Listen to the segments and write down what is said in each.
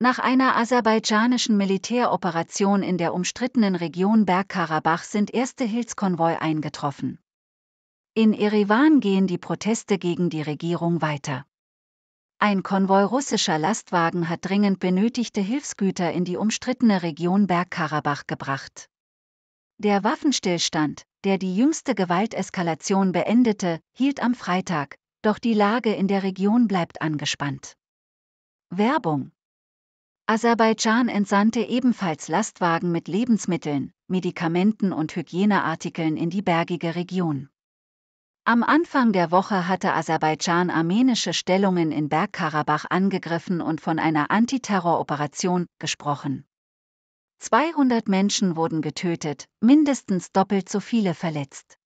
Nach einer aserbaidschanischen Militäroperation in der umstrittenen Region Bergkarabach sind erste Hilfskonvoi eingetroffen. In Erevan gehen die Proteste gegen die Regierung weiter. Ein Konvoi russischer Lastwagen hat dringend benötigte Hilfsgüter in die umstrittene Region Bergkarabach gebracht. Der Waffenstillstand, der die jüngste Gewalteskalation beendete, hielt am Freitag, doch die Lage in der Region bleibt angespannt. Werbung Aserbaidschan entsandte ebenfalls Lastwagen mit Lebensmitteln, Medikamenten und Hygieneartikeln in die bergige Region. Am Anfang der Woche hatte Aserbaidschan armenische Stellungen in Bergkarabach angegriffen und von einer Antiterroroperation gesprochen. 200 Menschen wurden getötet, mindestens doppelt so viele verletzt.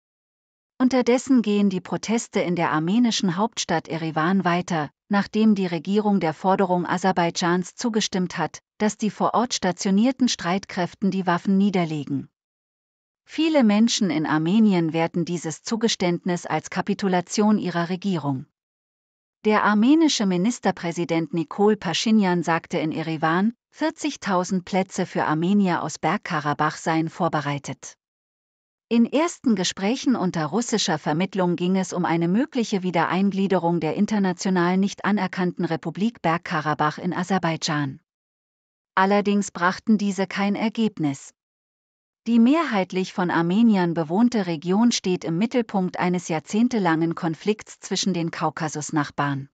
Unterdessen gehen die Proteste in der armenischen Hauptstadt Erevan weiter, nachdem die Regierung der Forderung Aserbaidschans zugestimmt hat, dass die vor Ort stationierten Streitkräften die Waffen niederlegen. Viele Menschen in Armenien werten dieses Zugeständnis als Kapitulation ihrer Regierung. Der armenische Ministerpräsident Nikol Paschinjan sagte in Erevan, 40.000 Plätze für Armenier aus Bergkarabach seien vorbereitet. In ersten Gesprächen unter russischer Vermittlung ging es um eine mögliche Wiedereingliederung der international nicht anerkannten Republik Bergkarabach in Aserbaidschan. Allerdings brachten diese kein Ergebnis. Die mehrheitlich von Armeniern bewohnte Region steht im Mittelpunkt eines jahrzehntelangen Konflikts zwischen den Kaukasusnachbarn.